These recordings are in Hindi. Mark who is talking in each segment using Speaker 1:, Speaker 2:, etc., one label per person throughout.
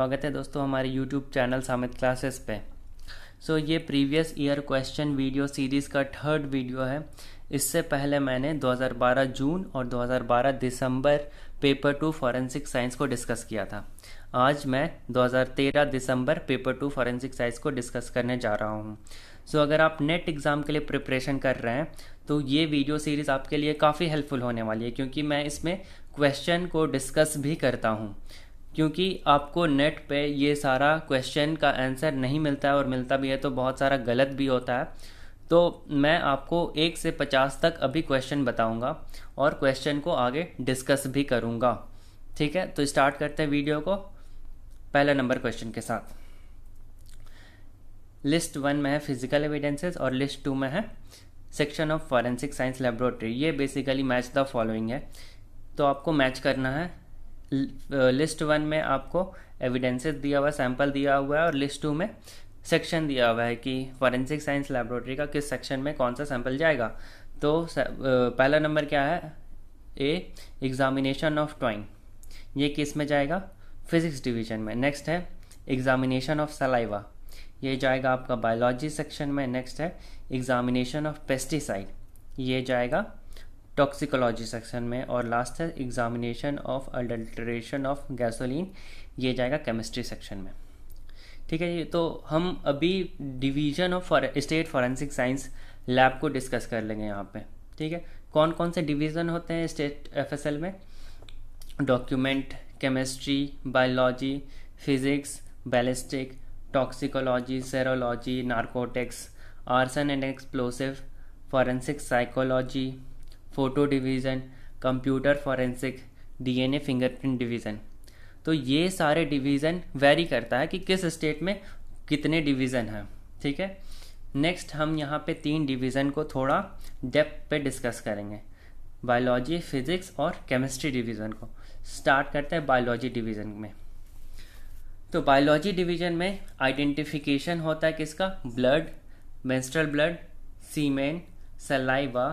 Speaker 1: स्वागत है दोस्तों हमारे यूट्यूब चैनल सामित क्लासेस पे सो so, ये previous year question video series का थर्ड वीडियो है इससे पहले मैंने 2012 जून और 2012 दिसंबर पेपर टू फॉरेंसिक साइंस को डिस्कस किया था आज मैं 2013 दिसंबर पेपर टू फॉरेंसिक साइंस को डिस्कस करने जा रहा हूँ सो so, अगर आप नेट एग्ज़ाम के लिए प्रिपरेशन कर रहे हैं तो ये वीडियो सीरीज़ आपके लिए काफ़ी हेल्पफुल होने वाली है क्योंकि मैं इसमें क्वेश्चन को डिस्कस भी करता हूँ क्योंकि आपको नेट पे ये सारा क्वेश्चन का आंसर नहीं मिलता है और मिलता भी है तो बहुत सारा गलत भी होता है तो मैं आपको एक से पचास तक अभी क्वेश्चन बताऊंगा और क्वेश्चन को आगे डिस्कस भी करूंगा ठीक है तो स्टार्ट करते हैं वीडियो को पहला नंबर क्वेश्चन के साथ लिस्ट वन में है फिजिकल एविडेंसेस और लिस्ट टू में है section of forensic science laboratory ये बेसिकली मैच द फॉलोइंग है तो आपको मैच करना है लिस्ट वन में आपको एविडेंसेस दिया हुआ है दिया हुआ है और लिस्ट टू में सेक्शन दिया हुआ है कि फॉरेंसिक साइंस लेबोरेटरी का किस सेक्शन में कौन सा सैंपल जाएगा तो पहला नंबर क्या है ए एग्जामिनेशन ऑफ ट्वाइन ये किस में जाएगा फिजिक्स डिवीजन में नेक्स्ट है एग्जामिनेशन ऑफ सलाइवा ये जाएगा आपका बायोलॉजी सेक्शन में नेक्स्ट है एग्जामिनेशन ऑफ पेस्टिसाइड ये जाएगा टॉक्सिकोलॉजी सेक्शन में और लास्ट है examination of adulteration of gasoline ये जाएगा केमिस्ट्री सेक्शन में ठीक है ये तो हम अभी division of state forensic science lab को डिस्कस कर लेंगे यहाँ पे ठीक है कौन कौन से डिवीज़न होते हैं स्टेट एफ में document chemistry biology physics ballistic toxicology serology narcotics arson and explosive forensic psychology photo division computer forensic DNA fingerprint division तो ये सारे डिवीज़न वेरी करता है कि किस स्टेट में कितने डिवीज़न हैं ठीक है नेक्स्ट हम यहाँ पे तीन डिवीज़न को थोड़ा डेप्थ पे डिस्कस करेंगे बायोलॉजी फिजिक्स और केमिस्ट्री डिवीज़न को स्टार्ट करते हैं बायोलॉजी डिवीज़न में तो बायोलॉजी डिवीज़न में आइडेंटिफिकेशन होता है किसका blood menstrual blood semen saliva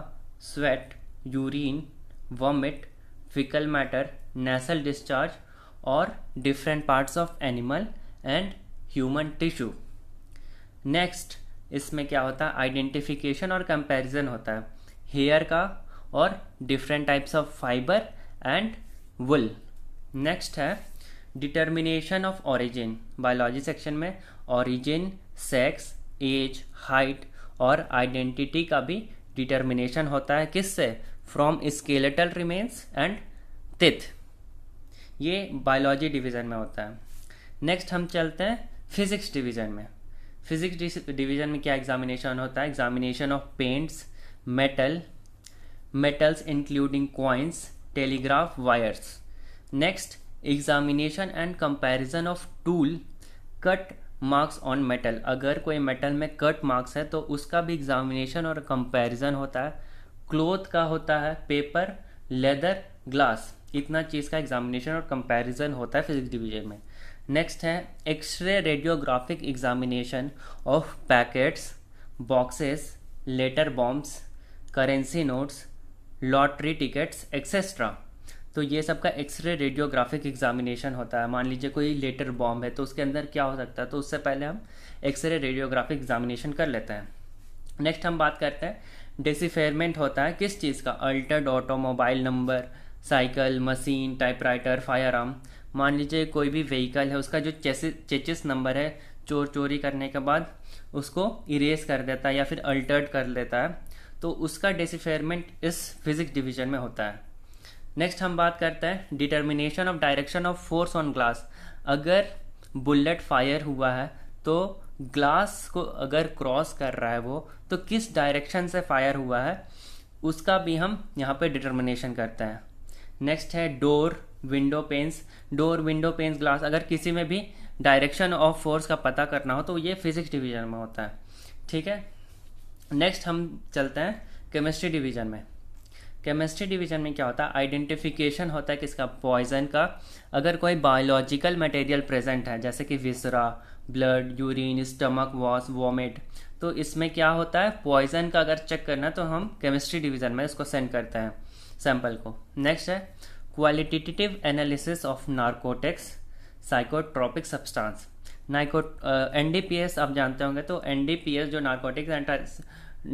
Speaker 1: sweat urine vomit faecal matter nasal discharge और different parts of animal and human tissue next इसमें क्या होता है आइडेंटिफिकेशन और कंपैरिजन होता है हेयर का और different types of fibre and wool next है determination of origin biology section में ओरिजिन सेक्स एज हाइट और आइडेंटिटी का भी डिटर्मिनेशन होता है किससे फ्रॉम स्केलेटल रिमेन्स एंड तिथ ये बायोलॉजी डिवीज़न में होता है नेक्स्ट हम चलते हैं फिजिक्स डिवीज़न में फिजिक्स डिवीज़न में क्या एग्जामिनेशन होता है examination of paints metal metals including coins telegraph wires next examination and comparison of tool cut marks on metal अगर कोई मेटल में कट मार्क्स है तो उसका भी एग्जामिनेशन और कंपैरिजन होता है क्लोथ का होता है पेपर लेदर ग्लास इतना चीज़ का एग्जामिनेशन और कंपैरिजन होता है फिजिक्स डिवीजन में नेक्स्ट है X ray radiographic examination of packets boxes letter bombs currency notes lottery tickets etcetera तो ये सब का एक्सरे रेडियोग्राफिक एग्जामिनेशन होता है मान लीजिए कोई लेटर बॉम्ब है तो उसके अंदर क्या हो सकता है तो उससे पहले हम एक्सरे रेडियोग्राफिक एग्जामिनेशन कर लेते हैं नेक्स्ट हम बात करते हैं डिसिफेयरमेंट होता है किस चीज़ का altered automobile number cycle machine typewriter fire arm मान लीजिए कोई भी व्हीकल है उसका जो चेसिस चेचिस नंबर है चोर चोरी करने के बाद उसको इरेज कर देता है या फिर अल्टर्ड कर देता है तो उसका डिसिफेयरमेंट इस फिजिक्स डिवीजन में होता है नेक्स्ट हम बात करते हैं determination of direction of force on glass अगर बुलेट फायर हुआ है तो ग्लास को अगर क्रॉस कर रहा है वो तो किस डायरेक्शन से फायर हुआ है उसका भी हम यहाँ पे डिटर्मिनेशन करते हैं नेक्स्ट है door window panes door window panes glass अगर किसी में भी डायरेक्शन ऑफ फोर्स का पता करना हो तो ये फिजिक्स डिवीजन में होता है ठीक है नेक्स्ट हम चलते हैं केमिस्ट्री डिवीजन में केमिस्ट्री डिवीजन में क्या होता है आइडेंटिफिकेशन होता है किसका पॉइजन का अगर कोई बायोलॉजिकल मटेरियल प्रेजेंट है जैसे कि viscera blood urine stomach wash vomit तो इसमें क्या होता है पॉइजन का अगर चेक करना तो हम केमिस्ट्री डिवीज़न में इसको सेंड करते हैं सैंपल को नेक्स्ट है qualitative analysis of narcotics psychotropic substance नाइको एन आप जानते होंगे तो एन जो narcotics and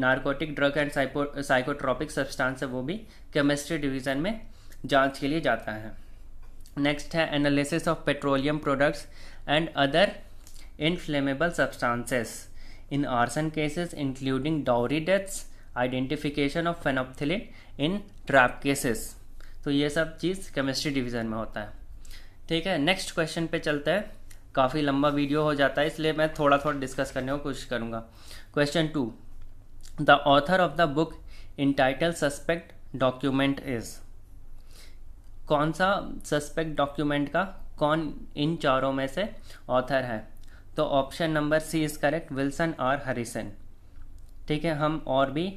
Speaker 1: narcotic drug and psychotropic substance है वो भी केमिस्ट्री डिवीज़न में जांच के लिए जाता है नेक्स्ट है analysis of petroleum products and other inflammable substances in arson cases including dowry deaths identification of phenolphthalein in trap cases तो ये सब चीज़ केमिस्ट्री डिवीज़न में होता है ठीक है नेक्स्ट क्वेश्चन पे चलते हैं काफ़ी लंबा वीडियो हो जाता है इसलिए मैं थोड़ा थोड़ा डिस्कस करने की कोशिश करूँगा question to the author of the book in title suspect document is कौन सा सस्पेक्ट डॉक्यूमेंट का कौन इन चारों में से ऑथर है तो option number C is correct Wilson और हरिसन ठीक है हम और भी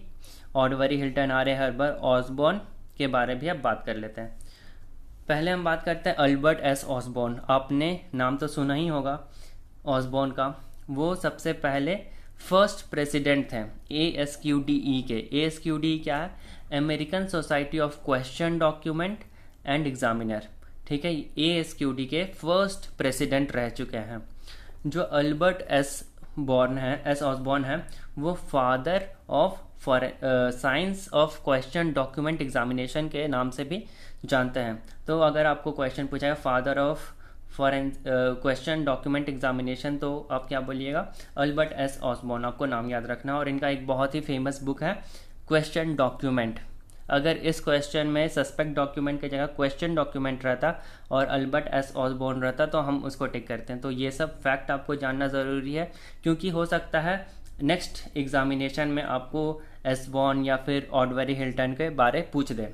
Speaker 1: ऑडवरी Hilton R A Huber Osborn के बारे में भी अब बात कर लेते हैं पहले हम बात करते हैं अल्बर्ट एस ऑसबॉर्न आपने नाम तो सुना ही होगा ऑसबॉर्न का वो सबसे पहले फर्स्ट प्रेसिडेंट थे A S Q D E के ए एस क्यू डी क्या है American Society of question Document and Examiner ठीक है ए एस क्यू डी के फर्स्ट प्रेसिडेंट रह चुके हैं जो अल्बर्ट एस बॉर्न है एस ऑसबॉर्न है वो father of science of question document examination के नाम से भी जानते हैं तो अगर आपको क्वेश्चन पूछा है father of foreign question document examination तो आप क्या बोलिएगा अल्बर्ट एस ऑसबॉर्न आपको नाम याद रखना और इनका एक बहुत ही फेमस बुक है क्वेश्चन डॉक्यूमेंट अगर इस क्वेश्चन में सस्पेक्ट डॉक्यूमेंट की जगह क्वेश्चन डॉक्यूमेंट रहता और अल्बर्ट एस ऑसबोर्न रहता तो हम उसको टिक करते हैं तो ये सब फैक्ट आपको जानना ज़रूरी है क्योंकि हो सकता है नेक्स्ट एग्जामिनेशन में आपको एसबॉर्न या फिर ऑडवरी हिल्टन के बारे पूछ दें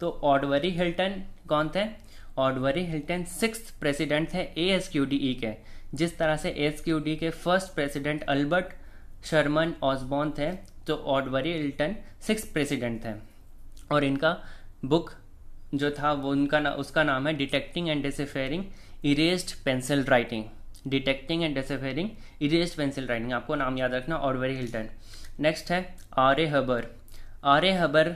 Speaker 1: तो ऑडवरी हिल्टन कौन थे ऑडवरी हिल्टन सिक्स प्रेसिडेंट थे A S Q D E के जिस तरह से ए एस क्यू डी के first president Albert Sherman Osborn थे तो ऑडवरी हिल्टन सिक्स प्रेसिडेंट थे और इनका बुक जो था वो उनका ना उसका नाम है detecting and deciphering erased pencil writing detecting and deciphering erased pencil writing आपको नाम याद रखना और वेरी हिल्टन नेक्स्ट है R A Huber R A हबर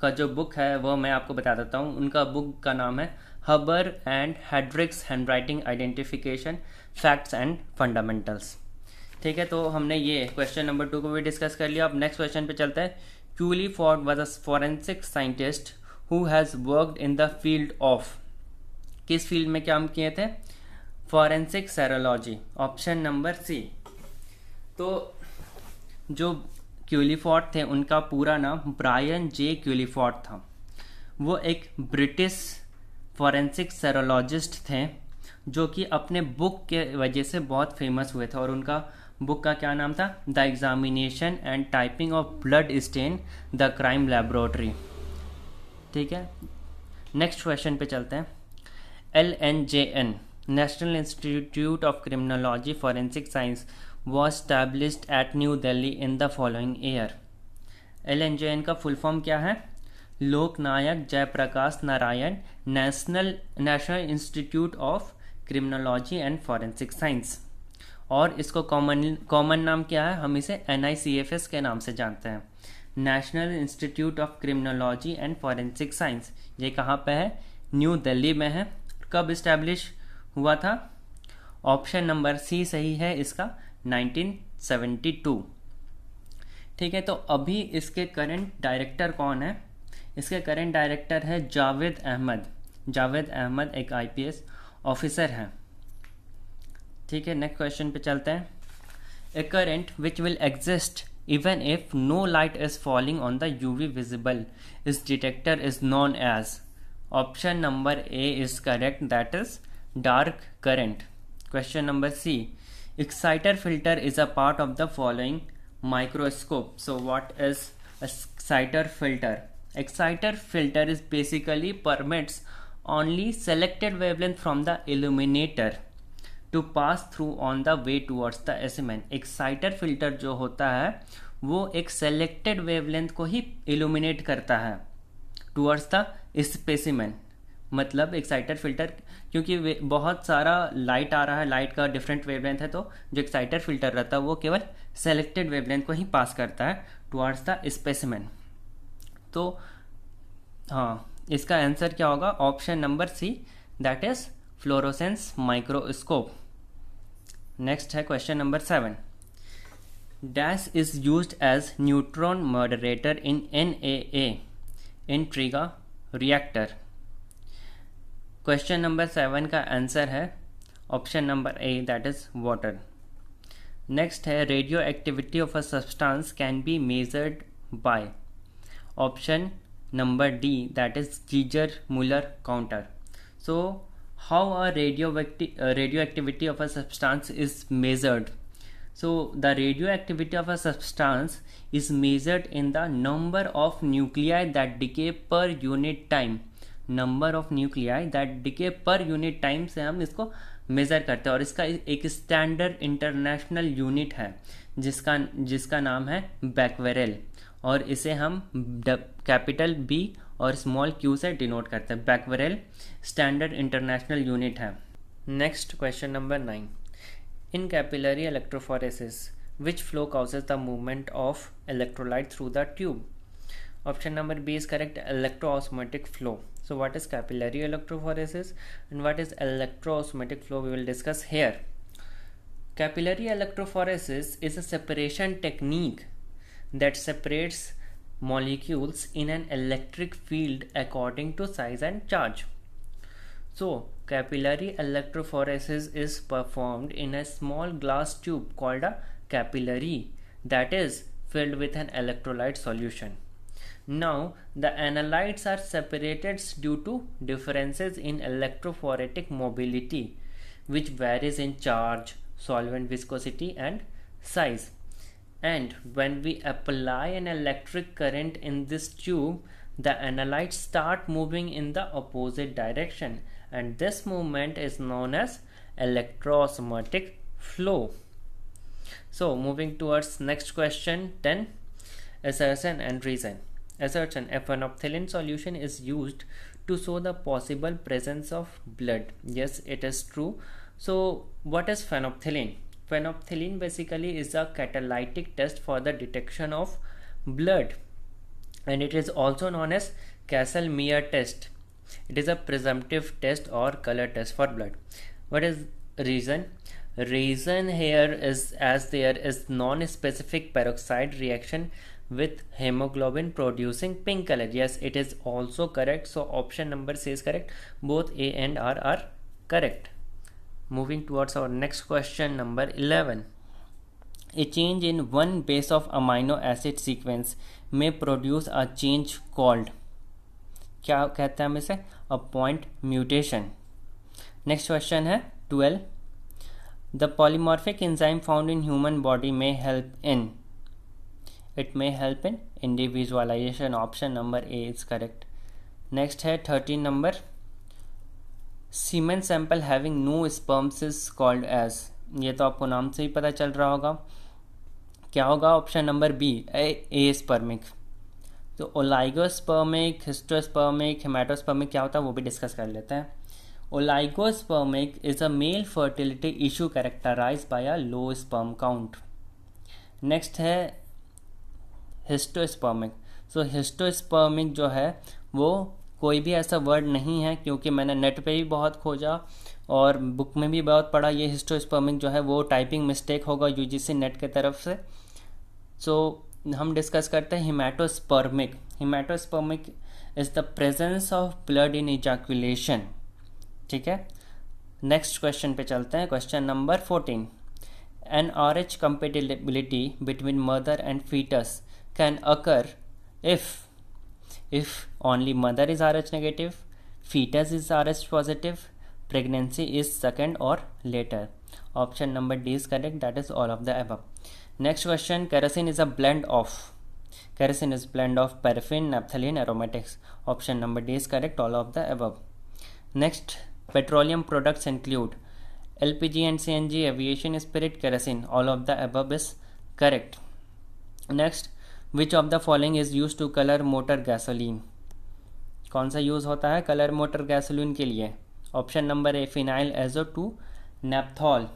Speaker 1: का जो बुक है वो मैं आपको बता देता हूँ उनका बुक का नाम है Huber and Headricks handwriting identification facts and fundamentals ठीक है तो हमने ये क्वेश्चन नंबर टू को भी डिस्कस कर लिया अब नेक्स्ट क्वेश्चन पे चलते हैं Culliford was a forensic scientist who has worked in the field of किस फील्ड में काम किए थे forensic serology option number C तो जो क्यूलीफॉर्ड थे उनका पूरा नाम ब्रायन जे क्यूलीफॉर्ड था वो एक ब्रिटिश फॉरेंसिक सैरोलॉजिस्ट थे जो कि अपने बुक के वजह से बहुत फेमस हुए थे और उनका बुक का क्या नाम था the examination and typing of blood stain the crime laboratory ठीक है नेक्स्ट क्वेश्चन पे चलते हैं L N J N national institute of criminology forensic science was established at New Delhi in the following year L N J N का फुल फॉर्म क्या है Lok Nayak Jayaprakash Narayan national national institute of criminology and forensic science और इसको कॉमन कॉमन नाम क्या है हम इसे एन के नाम से जानते हैं national institute of criminology and forensic science ये कहाँ पे है न्यू दिल्ली में है कब इस्टेब्लिश हुआ था ऑप्शन नंबर सी सही है इसका 1972 ठीक है तो अभी इसके करंट डायरेक्टर कौन है इसके करंट डायरेक्टर है जावेद अहमद जावेद अहमद एक आईपीएस ऑफिसर हैं ठीक है नेक्स्ट क्वेश्चन पे चलते हैं a current which will exist even if no light is falling on the UV visible is detector is known as option number A is correct that is dark current question number C exciter filter is a part of the following microscope so what is exciter filter exciter filter is basically permits only selected wavelength from the illuminator to pass through on the way towards the एसिमेन exciter filter जो होता है वो एक सेलेक्टेड वेवलेंथ को ही इल्यूमिनेट करता है टूवर्ड्स द स्पेसिमेन मतलब एक्साइटर फिल्टर क्योंकि बहुत सारा लाइट आ रहा है लाइट का डिफरेंट वेवलेंथ है तो जो एक्साइटर फिल्टर रहता है वो केवल सेलेक्टेड वेवलेंथ को ही पास करता है टुवर्ड्स द स्पेसिमेन तो हाँ इसका आंसर क्या होगा option number C that is fluorescence microscope next है question number seven dash is use as neutron moderator in N A A in TRIGA reactor question number seven का आंसर है option number A that is water next है radioactivity of a substance can be measured by option number D that is Geiger Muller counter so how a radio uh, radioactivity of a substance is measured so the radioactivity of a substance is measured in the number of nuclei that decay per unit time number of nuclei that decay per unit time से हम इसको मेज़र करते हैं और इसका एक स्टैंडर्ड इंटरनेशनल यूनिट है जिसका जिसका नाम है बैकवेरल और इसे हम कैपिटल बी और स्मॉल क्यू से डिनोट करते हैं बैकवरेल स्टैंडर्ड इंटरनेशनल यूनिट है next question number nine in capillary electrophoresis which flow causes the movement of electrolyte through the tube option number B is correct electro osmotic flow so what is capillary electrophoresis and what is electro osmotic flow we will discuss here capillary electrophoresis is a separation technique that separates molecules in an electric field according to size and charge. So, capillary electrophoresis is performed in a small glass tube called a capillary that is filled with an electrolyte solution. Now, the analytes are separated due to differences in electrophoretic mobility, which varies in charge, solvent viscosity, and size and when we apply an electric current in this tube the analytes start moving in the opposite direction and this movement is known as electroosmotic flow so moving towards next question 10 assertion and reason assertion a phenolphthalein solution is used to show the possible presence of blood yes it is true so what is phenolphthalein phenolphthalein basically is a catalytic test for the detection of blood and it is also known as Casselmeyer test. It is a presumptive test or color test for blood. What is reason? Reason here is as there is non-specific peroxide reaction with hemoglobin producing pink color. Yes, it is also correct. So option number C is correct. Both A and R are correct moving towards our next question number 11 a change in one base of amino acid sequence may produce a change called क्या कहते हैं हम इसे a point mutation next question है twelve the polymorphic enzyme found in human body में help in it may help in individualization option number A is correct next है thirteen number semen sample having no sperms is called as ये तो आपको नाम से ही पता चल रहा होगा क्या होगा option number B aspermic तो ओलाइगोस्पर्मिक हिस्टोस्पर्मिक हेमाटोस्पर्मिक क्या होता है वो भी डिस्कस कर लेते हैं oligospermic is a male fertility issue characterize by a low sperm count next है हिस्टोस्पर्मिक सो हिस्टोस्पर्मिक जो है वो कोई भी ऐसा वर्ड नहीं है क्योंकि मैंने नेट पे भी बहुत खोजा और बुक में भी बहुत पढ़ा ये हिस्टोस्पर्मिक जो है वो टाइपिंग मिस्टेक होगा सी नेट के तरफ से सो so, हम डिस्कस करते हैं hematospermic hematospermic is the presence of blood in ejaculation ठीक है नेक्स्ट क्वेश्चन पे चलते हैं question number fourteen an R H compatibility between mother and foetus can occur if if Only mother is Rh negative, fetus is Rh positive, pregnancy is second or later. Option number D is correct, that is all of the above. Next question, kerosene is a blend of. Kerosene is blend of paraffin, naphthalene, aromatics. Option number D is correct, all of the above. Next, petroleum products include LPG and CNG, aviation, spirit, kerosene. All of the above is correct. Next, which of the following is used to color motor gasoline? कौन सा यूज़ होता है कलर मोटर गैसोलिन के लिए option number A phenyl azo two naphthol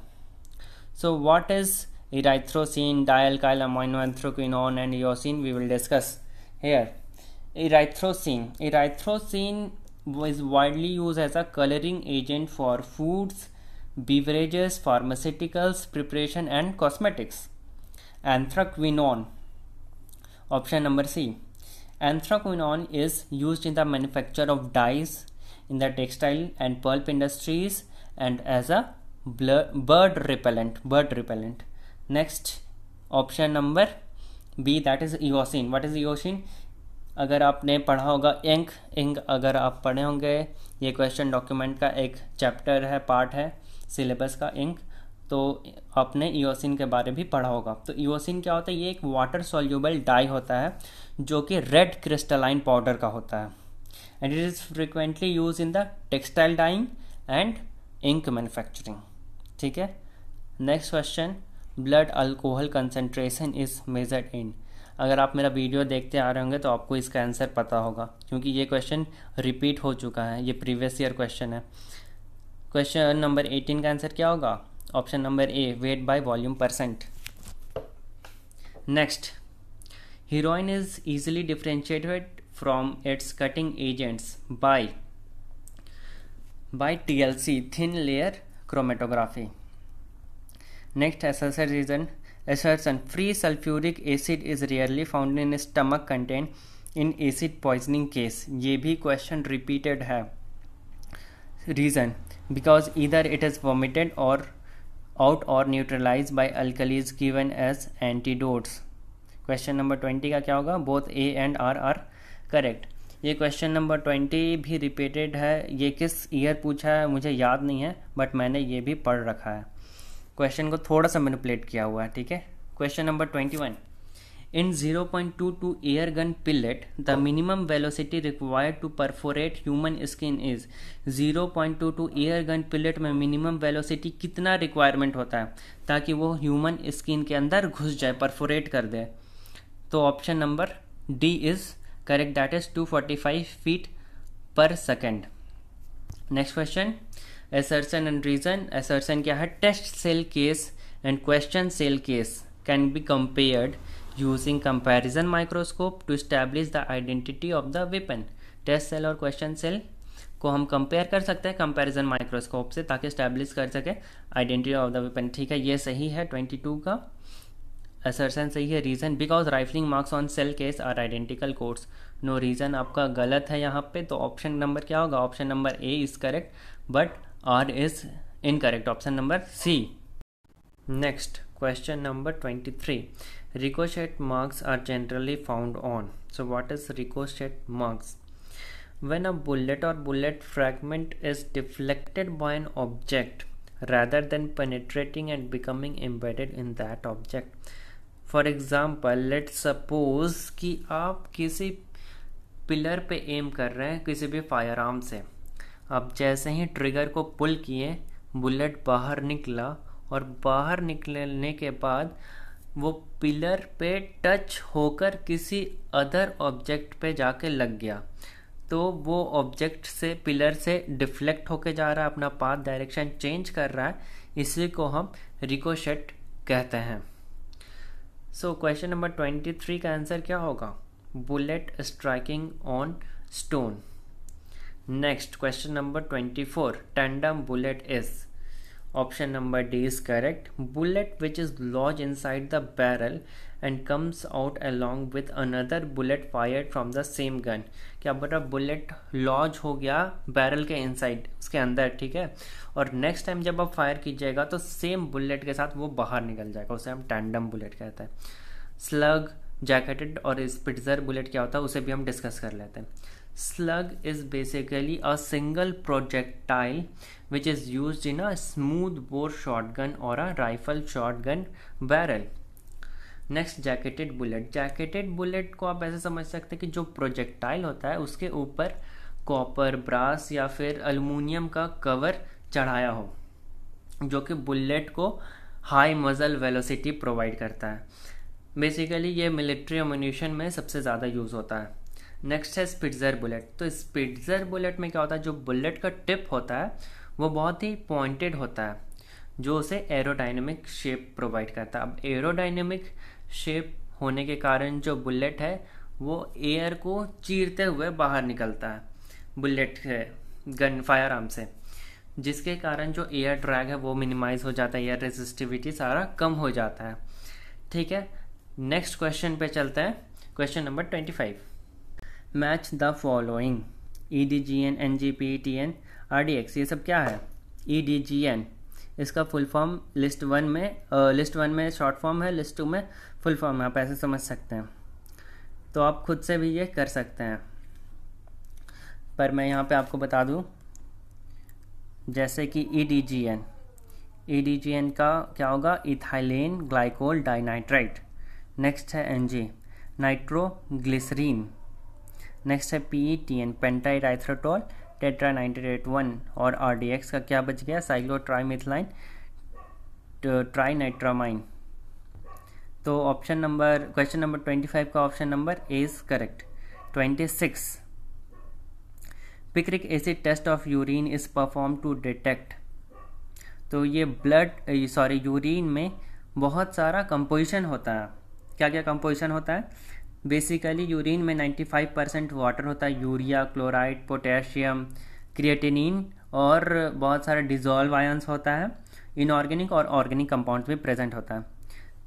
Speaker 1: so what is erythrosine diamino anthraquinone and eosin we will discuss here erythrosine erythrosine is widely use as a colouring agent for foods beverages pharmaceuticals preparation and cosmetics anthraquinone option number C Anthraquinone is used in the manufacture of dyes in the textile and pulp industries and as a bird repellent bird repellent next option number B that is eosin what is eosin अगर आपने पढ़ा होगा इंक इंक अगर आप पढ़े होंगे ये क्वेश्चन डॉक्यूमेंट का एक चैप्टर है पार्ट है सिलेबस का इंक तो आपने ईओसिन के बारे भी पढ़ा होगा तो ईओसिन क्या होता है ये एक वाटर सॉल्यूबल डाई होता है जो कि रेड क्रिस्टलाइन पाउडर का होता है and it is frequently use in the textile dyeing and ink manufacturing ठीक है next question blood alcohol concentration is measured in अगर आप मेरा वीडियो देखते आ रहे होंगे तो आपको इसका आंसर पता होगा क्योंकि ये क्वेश्चन रिपीट हो चुका है ये प्रीवियस ईयर क्वेश्चन है क्वेश्चन नंबर एटीन का आंसर क्या होगा option number A weight by volume percent next Heroin is easily differentiated from its cutting agents by by TLC thin layer chromatography. Next assertion assertion free sulfuric acid is rarely found in stomach content in acid poisoning case. ये भी question repeated है. Reason because either it is vomited or out or neutralized by alkalis given as antidotes. Question number twenty का क्या होगा both A and R are correct ये क्वेश्चन नंबर ट्वेंटी भी रिपीटेड है ये किस ईयर पूछा है मुझे याद नहीं है बट मैंने ये भी पढ़ रखा है क्वेश्चन को थोड़ा सा मैनिपुलेट किया हुआ है ठीक है question number twenty one in zero point two two air gun pellet the minimum velocity required to perforate human skin is zero point two two air gun pellet में मिनिमम वेलोसिटी कितना रिक्वायरमेंट होता है ताकि वो ह्यूमन स्किन के अंदर घुस जाए परफोरेट कर दे तो option number D is correct that is 245 feet per second next question assertion and reason assertion क्या है test shell case and question shell case can be compared using comparison microscope to establish the identity of the weapon test shell और क्वेश्चन सेल को हम कंपेयर कर सकते हैं कंपेरिजन माइक्रोस्कोप से ताकि स्टैब्लिश कर सके आइडेंटिटी ऑफ द वेपन ठीक है ये सही है ट्वेंटी टू का असरसन सही है reason because rifling marks on shell case are identical course no reason आपका गलत है यहाँ पे तो ऑप्शन नंबर क्या होगा option number A is correct but R is incorrect option number C next question number twenty three ricochet marks are generally found on so what is ricochet marks when a bullet और bullet fragment is deflected by an object rather than penetrating and becoming embedded in that object for example let suppose कि आप किसी पिलर पे एम कर रहे हैं किसी भी फायर आर्म से आप जैसे ही ट्रिगर को पुल किए बुलेट बाहर निकला और बाहर निकलने के बाद वो पिलर पे टच होकर किसी अदर ऑब्जेक्ट पे जाके लग गया तो वो ऑब्जेक्ट से पिलर से डिफ्लेक्ट होके जा रहा है अपना पाथ डायरेक्शन चेंज कर रहा है इसी को हम रिकोशेट कहते हैं so question number twenty three का आंसर क्या होगा bullet striking on stone next question number twenty four tandem bullet is option number D is correct bullet which is lodge inside the barrel and comes out along with another bullet fire from the same gun क्या बोला बुलेट लॉज हो गया बैरल के इनसाइड उसके अंदर ठीक है और नेक्स्ट टाइम जब आप फायर कीजिएगा तो सेम बुलेट के साथ वो बाहर निकल जाएगा उसे हम टैंडम बुलेट कहते हैं स्लग जैकेटेड और स्पिटर बुलेट क्या होता है उसे भी हम डिस्कस कर लेते हैं slug is basically a single projectile which is use in a smooth bore gun और a rifle gun barrel next jacketed bullet jacketed bullet को आप ऐसे समझ सकते हैं कि जो प्रोजेक्टाइल होता है उसके ऊपर कॉपर ब्रास या फिर अलमूनियम का कवर चढ़ाया हो जो कि बुलेट को हाई मज़ल वेलोसिटी प्रोवाइड करता है बेसिकली ये मिलिट्री अम्यूनिशन में सबसे ज़्यादा यूज़ होता है नेक्स्ट है स्पिट्ज़र बुलेट तो स्पिट्ज़र बुलेट में क्या होता है जो बुलेट का टिप होता है वो बहुत ही पॉइंटेड होता है जो उसे एरोडाइनमिक शेप प्रोवाइड करता है अब एरोडाइनमिक शेप होने के कारण जो बुलेट है वो एयर को चीरते हुए बाहर निकलता है बुलेट है गन फायर आर्म से जिसके कारण जो एयर ड्रैग है वो मिनिमाइज हो जाता है एयर रेजिस्टिविटी सारा कम हो जाता है ठीक है नेक्स्ट क्वेश्चन पे चलते हैं question number twenty five match the following E D G N N G P T N R D X ये सब क्या है ई डी जी एन इसका फुल फॉर्म लिस्ट वन में लिस्ट वन में शॉर्ट फॉर्म है लिस्ट टू में फुल फॉर्म है आप ऐसे समझ सकते हैं तो आप खुद से भी ये कर सकते हैं पर मैं यहाँ पे आपको बता दूँ जैसे कि E D G N E D G N का क्या होगा इथाइलिन ग्लाइकोल डाइनाइट्राइट नेक्स्ट है एन जी नाइट्रोग्लिसरीन नेक्स्ट है P E e T N pentaerythritol tetranitrate और आर डी एक्स का क्या बच गया साइक्लोट्राइमिथलाइन ट्राइनाइट्रामाइन तो option number question number twenty five का option number A is correct twenty six picric acid test of urine is perform to detect तो ये ब्लड सॉरी यूरिन में बहुत सारा कंपोजिशन होता है क्या क्या कंपोजिशन होता है बेसिकली यूरिन में 95 परसेंट वाटर होता है यूरिया क्लोराइड पोटेशियम क्रिएटिनिन और बहुत सारा डिजॉल्व आयंस होता है इनऑर्गेनिक और ऑर्गेनिक कंपाउंड्स भी प्रेजेंट होता है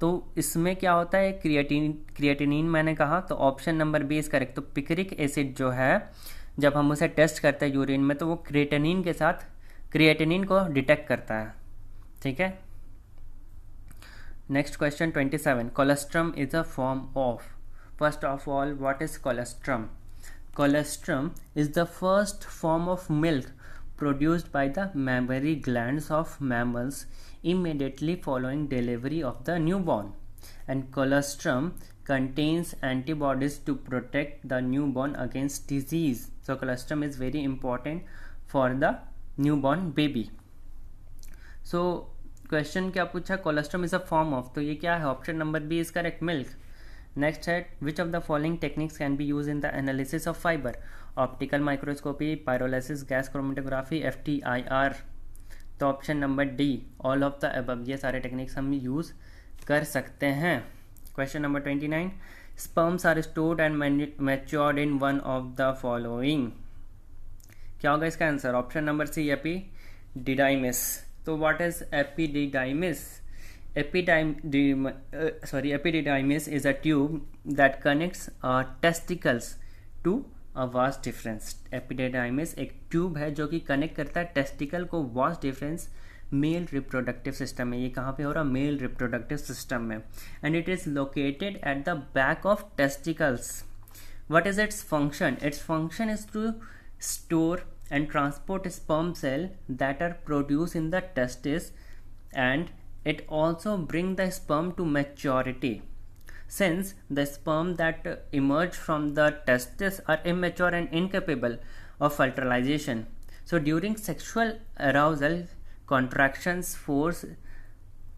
Speaker 1: तो इसमें क्या होता है क्रिएटिन क्रिएटिनिन मैंने कहा तो option number B is correct तो पिकरिक एसिड जो है जब हम उसे टेस्ट करते हैं यूरिन में तो वो क्रिएटिनिन के साथ क्रिएटिनिन को डिटेक्ट करता है ठीक है next question twenty seven colostrum is a form of first of all what is colostrum colostrum is the first form of milk produced by the mammary glands of mammals immediately following delivery of the newborn and colostrum contains antibodies to protect the newborn against disease so colostrum is very important for the newborn baby so question, क्या पूछा colostrum is a form of तो ये क्या है option number B is correct milk next है which of the following techniques can be use in the analysis of fibre optical microscopy pyrolysis gas chromatography F T I R तो option number D all of the above ये सारे टेक्निक्स हम यूज़ कर सकते हैं question number twenty nine sperms are stored and matured in one of the following क्या होगा इसका answer option number C epididymis तो what is epididymis Uh, epididymis is a tube that connects uh, testicles to a vast difference epididymis a tube hai jo ki connect karta hai testicle ko vast difference male reproductive system mein ye kahan pe ho male reproductive system mein and it is located at the back of testicles what is its function its function is to store and transport sperm cell that are produced in the testis and it also brings the sperm to maturity since the sperm that emerge from the testes are immature and incapable of fertilization. So during sexual arousal, contractions force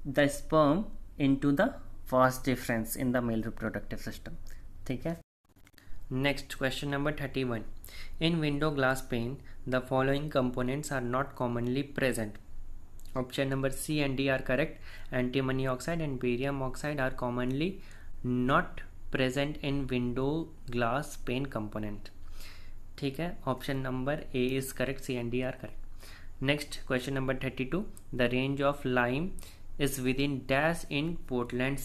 Speaker 1: the sperm into the vast difference in the male reproductive system. Okay. Next question number 31. In window glass pane, the following components are not commonly present. Option number C and D are correct. Antimony oxide and barium oxide are commonly not present in window glass pane component. ठीक है option number A is correct C and D are correct next question number thirty two the range of lime is within dash in Portland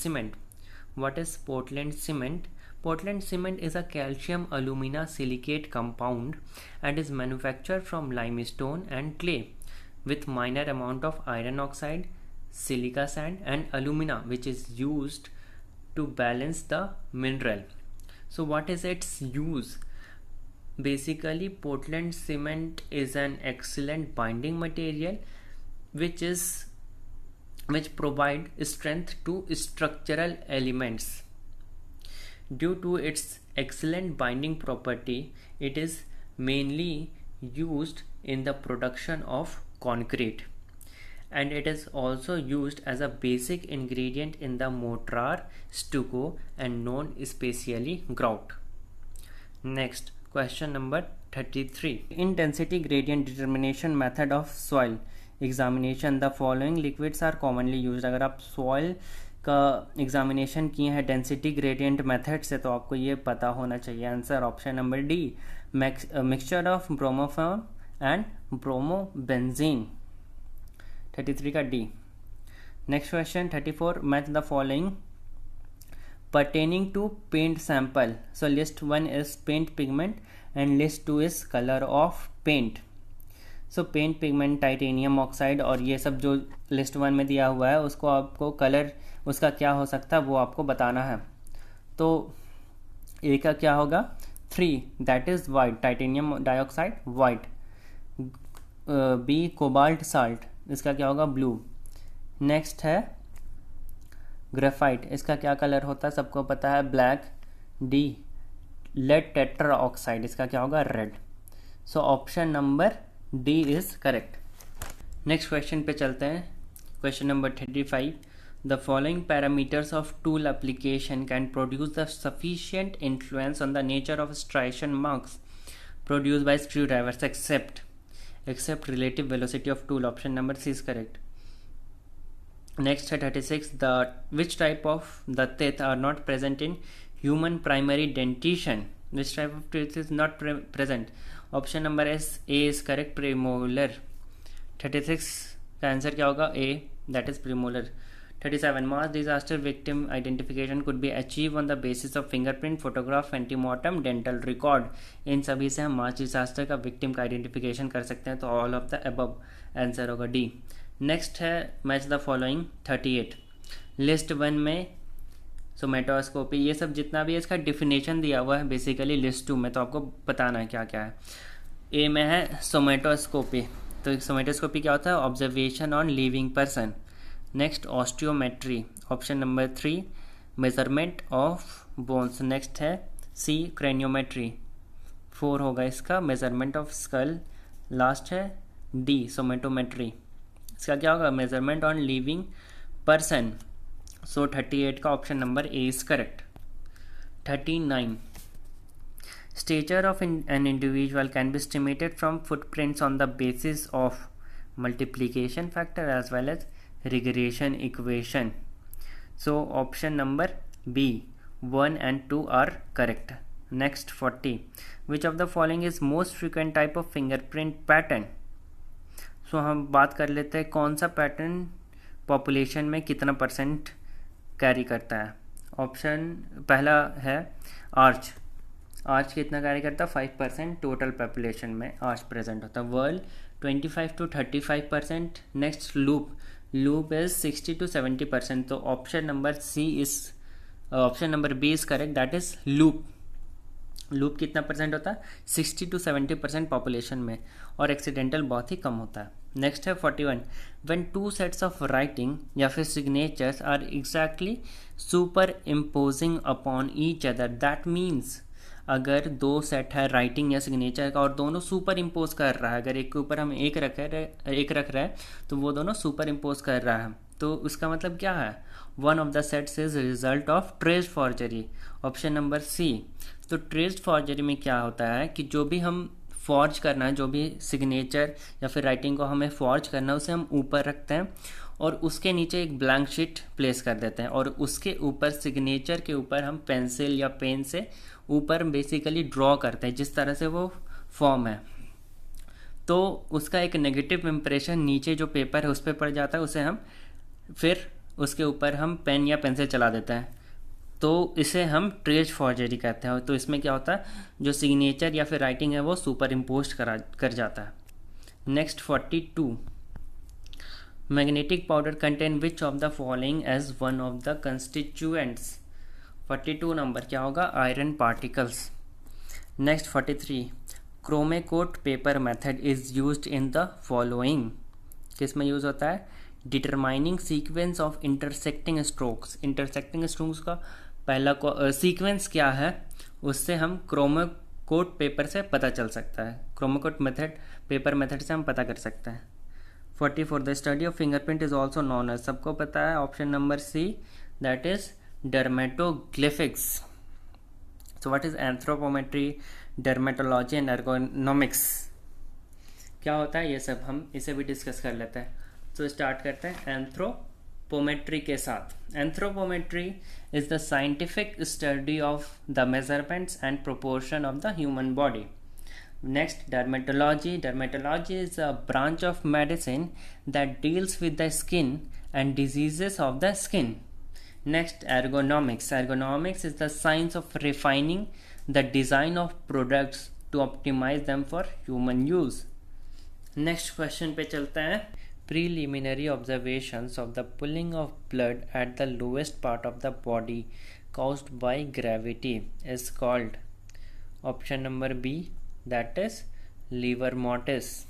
Speaker 1: what is Portland cement? Portland cement is a calcium alumina silicate compound and is manufactured from limestone and clay with minor amount of iron oxide, silica sand and alumina which is used to balance the mineral. So what is its use? Basically Portland cement is an excellent binding material which is which provide strength to structural elements. Due to its excellent binding property, it is mainly used in the production of concrete and it is also used as a basic ingredient in the mortar, stucco and known especially grout. Next question number 33 in density gradient determination method of soil examination the following liquids are commonly use अगर आप सॉइल का एग्जामिनेशन किए हैं डेंसिटी ग्रेडियंट मेथड से तो आपको ये पता होना चाहिए answer option number D mixture of bromoform and bromo benzene thirty three का D next question thirty four match the following pertaining to paint sample so list one is paint pigment and list two is colour of paint so paint pigment titanium oxide और ये सब जो लिस्ट वन में दिया हुआ है उसको आपको कलर उसका क्या हो सकता है वो आपको बताना है तो ए का क्या होगा three that is white titanium dioxide white B cobalt salt इसका क्या होगा ब्लू नेक्स्ट है ग्रेफाइट इसका क्या कलर होता है सबको पता है black D lead tetra oxide इसका क्या होगा red so option number D is correct next question पे चलते हैं question number thirty five the following parameters of tool application can produce the sufficient influence on the nature of striation marks produce by screw drivers except except relative velocity of tool option number c is correct next at 36 the which type of the teeth are not present in human primary dentition which type of teeth is not pre present option number s a is correct premolar 36 का आंसर क्या होगा A that is premolar 37 mass disaster victim identification could be achieved on the basis of fingerprint photograph antemortem dental record इन सभी से हम मास डिजास्टर का विक्टिम का आइडेंटिफिकेशन कर सकते हैं तो all of the above answer होगा डी नेक्स्ट है match the following 38 list one में सो ये सब जितना भी है इसका डिफिनेशन दिया हुआ है बेसिकली लिस्ट टू में तो आपको बताना है क्या क्या है ए में है सोमेटोस्कोपी तो सोमेटोस्कोपी क्या होता है observation on living person next osteometry option number three measurement of bones next है सी क्रेनियोमेट्री फोर होगा इसका मेजरमेंट ऑफ स्कल लास्ट है डी सोमेटोमेट्री इसका क्या होगा measurement on living person so thirty eight का option number A is correct thirty nine stature of an individual can be estimated from footprints on the basis of multiplication factor as well as regression equation. So option number B 1 and 2 are correct. Next 40. Which of the following is most frequent type of fingerprint pattern so हम बात कर लेते हैं कौन सा पैटर्न पॉपुलेशन में कितना परसेंट कैरी करता है ऑप्शन पहला है आर्च आर्च कितना कैरी करता है फाइव परसेंट टोटल पॉपुलेशन में आर्च प्रेजेंट होता है whorl twenty five to thirty five percent next loop loop is sixty to seventy percent तो option number C is option number B is correct that is loop loop कितना परसेंट होता है sixty to seventy percent population में और एक्सीडेंटल बहुत ही कम होता है नेक्स्ट है forty one when two sets of writing या फिर signatures are exactly superimposing upon each other that means अगर दो सेट है राइटिंग या सिग्नेचर का और दोनों सुपर इम्पोज कर रहा है अगर एक के ऊपर हम एक रख रहे एक रख रहे हैं तो वो दोनों सुपर इम्पोज कर रहा है तो उसका मतलब क्या है one of the sets is result of traced forgery option number C तो ट्रेस्ड फॉर्जरी में क्या होता है कि जो भी हम फॉर्ज करना है जो भी सिग्नेचर या फिर राइटिंग को हमें फॉर्ज करना है उसे हम ऊपर रखते हैं और उसके नीचे एक ब्लैंक शीट प्लेस कर देते हैं और उसके ऊपर सिग्नेचर के ऊपर हम पेंसिल या पेन से ऊपर बेसिकली ड्रॉ करते हैं जिस तरह से वो फॉर्म है तो उसका एक नेगेटिव इम्प्रेशन नीचे जो पेपर है उस पर पड़ जाता है उसे हम फिर उसके ऊपर हम पेन या पेंसिल चला देते हैं तो इसे हम ट्रेज फॉर्जरी कहते हैं तो इसमें क्या होता है जो सिग्नेचर या फिर राइटिंग है वो सुपर इम्पोज करा कर जाता है next forty two powder powder which of the following as one of the the forty 42 नंबर क्या होगा iron particles next 43 Kromekote paper method is used in the following किस में यूज़ होता है determining sequence of intersecting strokes intersecting strokes का पहला सीक्वेंस uh, क्या है उससे हम क्रोमोकोट पेपर से पता चल सकता है क्रोमोकोट मेथड पेपर मेथड से हम पता कर सकते हैं forty four the study of fingerprint is also known as सबको पता है option number C that is dermatoglyphics so what is anthropometry dermatology and ergonomics क्या होता है ये सब हम इसे भी डिस्कस कर लेते हैं तो so, स्टार्ट करते हैं एंथ्रोपोमेट्री के साथ anthropometry is the scientific study of the measurements and proportion of the human body next dermatology dermatology is a branch of medicine that deals with the skin and diseases of the skin next ergonomics ergonomics is the science of refining the design of products to optimize them for human use next question pe chalta hai preliminary observations of the pulling of blood at the lowest part of the body caused by gravity is called option number b that is liver mortis.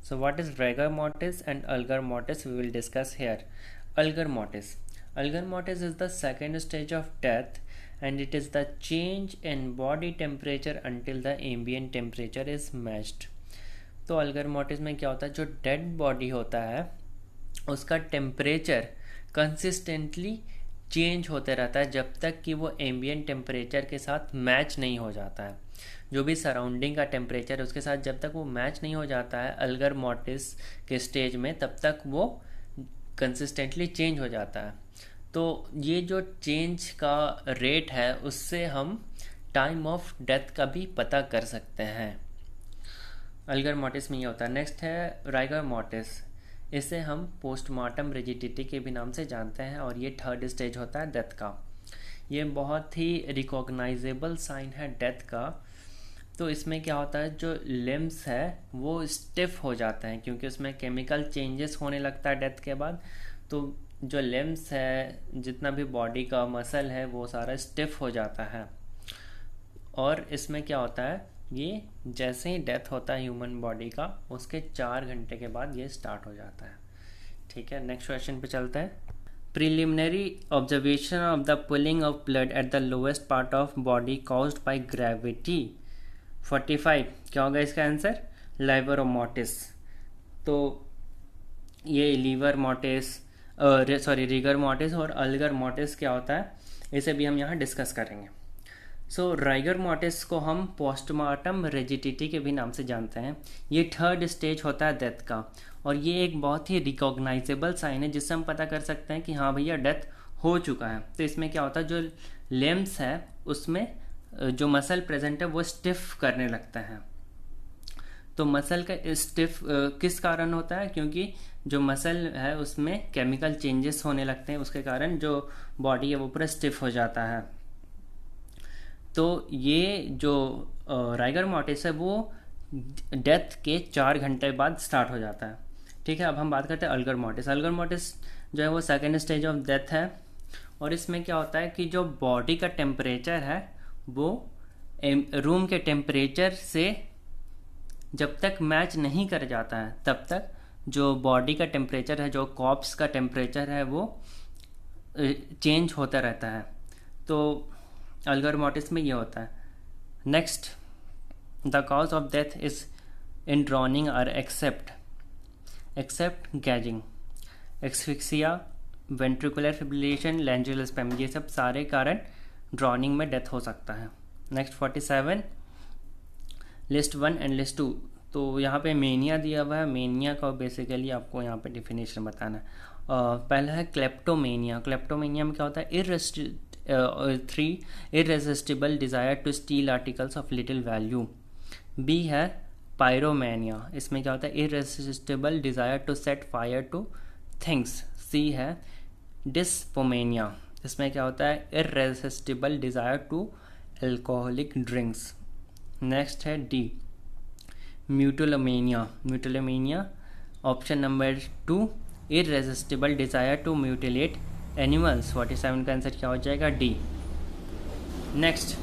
Speaker 1: So what is rigor mortis and ulgar mortis we will discuss here. Ulgar mortis. Ulgar mortis is the second stage of death and it is the change in body temperature until the ambient temperature is matched. तो अलगर मोटिस में क्या होता है जो डेड बॉडी होता है उसका टेम्परेचर कंसिस्टेंटली चेंज होते रहता है जब तक कि वो एम्बियन टेम्परेचर के साथ मैच नहीं हो जाता है जो भी सराउंडिंग का टेम्परेचर है उसके साथ जब तक वो मैच नहीं हो जाता है अलगर मोटिस के स्टेज में तब तक वो कंसिस्टेंटली चेंज हो जाता है तो ये जो चेंज का रेट है उससे हम टाइम ऑफ डेथ का भी पता कर सकते हैं अलगर मोटिस में ये होता है नेक्स्ट है राइगर मोटिस इसे हम पोस्टमार्टम रिजिडिटी के भी नाम से जानते हैं और ये थर्ड स्टेज होता है डेथ का ये बहुत ही रिकॉग्नाइजेबल साइन है डेथ का तो इसमें क्या होता है जो लिम्स है वो स्टिफ हो जाते हैं क्योंकि उसमें केमिकल चेंजेस होने लगता है डेथ के बाद तो जो लिम्स है जितना भी बॉडी का मसल है वो सारा स्टिफ हो जाता है और इसमें क्या होता है ये जैसे ही डेथ होता है ह्यूमन बॉडी का उसके चार घंटे के बाद ये स्टार्ट हो जाता है ठीक है नेक्स्ट क्वेश्चन पे चलते हैं preliminary observation of the pooling of blood at the lowest part of body caused by gravity forty five क्या होगा इसका आंसर लाइवर और मोटिस तो ये livor mortis sorry rigor mortis और अलगर मोटिस क्या होता है इसे भी हम यहाँ डिस्कस करेंगे सो so, राइगर मोटिस को हम पोस्टमार्टम रेजिटिटी के भी नाम से जानते हैं ये थर्ड स्टेज होता है डेथ का और ये एक बहुत ही रिकॉग्नाइजेबल साइन है जिससे हम पता कर सकते हैं कि हाँ भैया डेथ हो चुका है तो इसमें क्या होता है जो लेम्स है उसमें जो मसल प्रेजेंट है वो स्टिफ करने लगता है तो मसल का स्टिफ किस कारण होता है क्योंकि जो मसल है उसमें केमिकल चेंजेस होने लगते हैं उसके कारण जो बॉडी है वो पूरा स्टिफ हो जाता है तो ये जो राइगर मोटिस है वो डेथ के चार घंटे बाद स्टार्ट हो जाता है ठीक है अब हम बात करते हैं अल्गर मोटिस अल्गर मोटिस जो है वो सेकेंड स्टेज ऑफ डेथ है और इसमें क्या होता है कि जो बॉडी का टेम्परेचर है वो रूम के टेम्परेचर से जब तक मैच नहीं कर जाता है तब तक जो बॉडी का टेम्परेचर है जो कॉप्स का टेम्परेचर है वो चेंज होता रहता है तो अलगर मोटिस में ये होता है next the cause of death is in drowning are except except gagging asphyxia ventricular fibrillation laryngeal spasm ये सब सारे कारण ड्रॉनिंग में डेथ हो सकता है next forty seven list one and list two तो यहाँ पे मेनिया दिया हुआ है मेनिया का बेसिकली आपको यहाँ पे डिफिनेशन बताना है uh, पहला है क्लेप्टोमेनिया क्लेप्टोमेनिया में क्या होता है इरेस्ट्रिक three irresistible desire to steal articles of little value B है पायरोमेनिया इसमें क्या होता है irresistible desire to set fire to things C है डिस्पोमेनिया इसमें क्या होता है irresistible desire to alcoholic drinks next है D mutilomania mutilomania option number two irresistible desire to mutilate animals forty seven का आंसर क्या हो जाएगा D next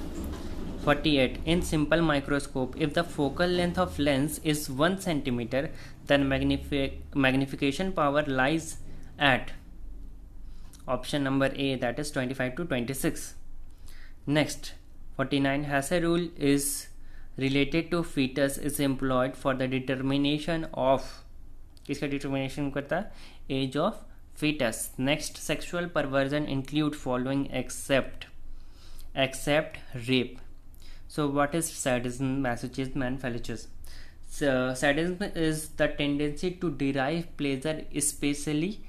Speaker 1: forty eight in simple microscope if the focal length of lens is one centimetre then magnification power lies at option number A that is 25 to 26. Next 49 a rule is related to fetus is employed for the determination of इसका determination करता age of fetus. Next sexual perversion include following except except rape. So what is sadism, masochism and fetishism? So, sadism is the tendency to derive pleasure especially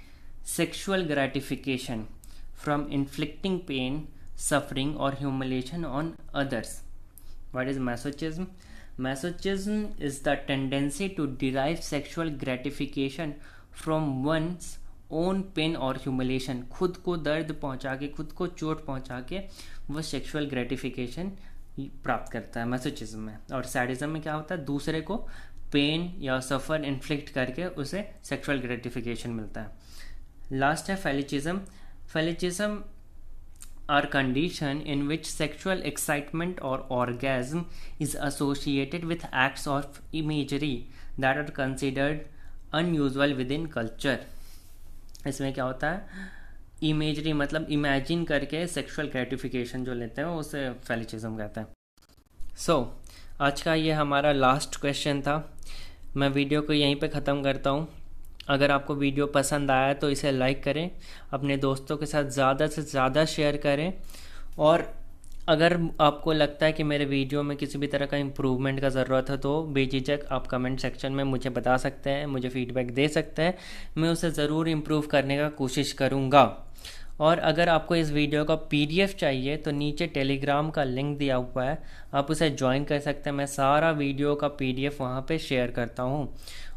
Speaker 1: sexual gratification from inflicting pain, suffering, or humiliation on others. What is masochism? Masochism is the tendency to derive sexual gratification from one's own pain और ह्यूमिलेशन खुद को दर्द पहुंचा के खुद को चोट पहुंचा के वो सेक्सुअल ग्रेटिफिकेशन प्राप्त करता है मैसेजिज्म में और सैडिज्म में क्या होता है दूसरे को पेन या सफ़र इन्फ्लिक्ट करके उसे सेक्सुअल ग्रेटिफिकेशन मिलता है लास्ट है fetishism fetishism are condition in which sexual excitement और orgasm is associated with acts of imagery that are considered unusual within culture इसमें क्या होता है इमेजरी मतलब इमेजिन करके सेक्सुअल ग्रेटिफिकेशन जो लेते हैं उसे फेलिचिज्म कहते हैं सो so, आज का ये हमारा लास्ट क्वेश्चन था मैं वीडियो को यहीं पे ख़त्म करता हूँ अगर आपको वीडियो पसंद आया तो इसे लाइक करें अपने दोस्तों के साथ ज़्यादा से ज़्यादा शेयर करें और अगर आपको लगता है कि मेरे वीडियो में किसी भी तरह का इम्प्रूवमेंट का ज़रूरत है तो बेझिझक आप कमेंट सेक्शन में मुझे बता सकते हैं मुझे फीडबैक दे सकते हैं मैं उसे ज़रूर इम्प्रूव करने का कोशिश करूँगा और अगर आपको इस वीडियो का पीडीएफ चाहिए तो नीचे टेलीग्राम का लिंक दिया हुआ है आप उसे ज्वाइन कर सकते हैं मैं सारा वीडियो का पीडीएफ वहाँ पे शेयर करता हूँ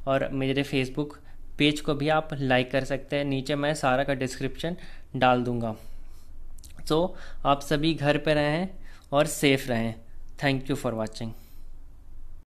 Speaker 1: और मेरे फेसबुक पेज को भी आप लाइक कर सकते हैं नीचे मैं सारा का डिस्क्रिप्शन डाल सो so, आप सभी घर पर रहें और सेफ़ रहें थैंक यू फॉर वॉचिंग